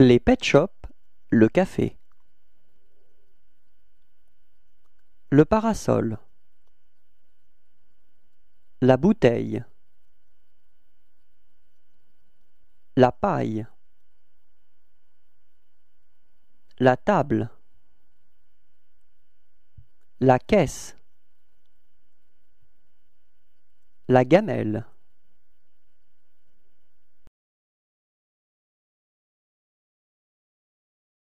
Les pet shops, le café. Le parasol. La bouteille. La paille. La table. La caisse. La gamelle.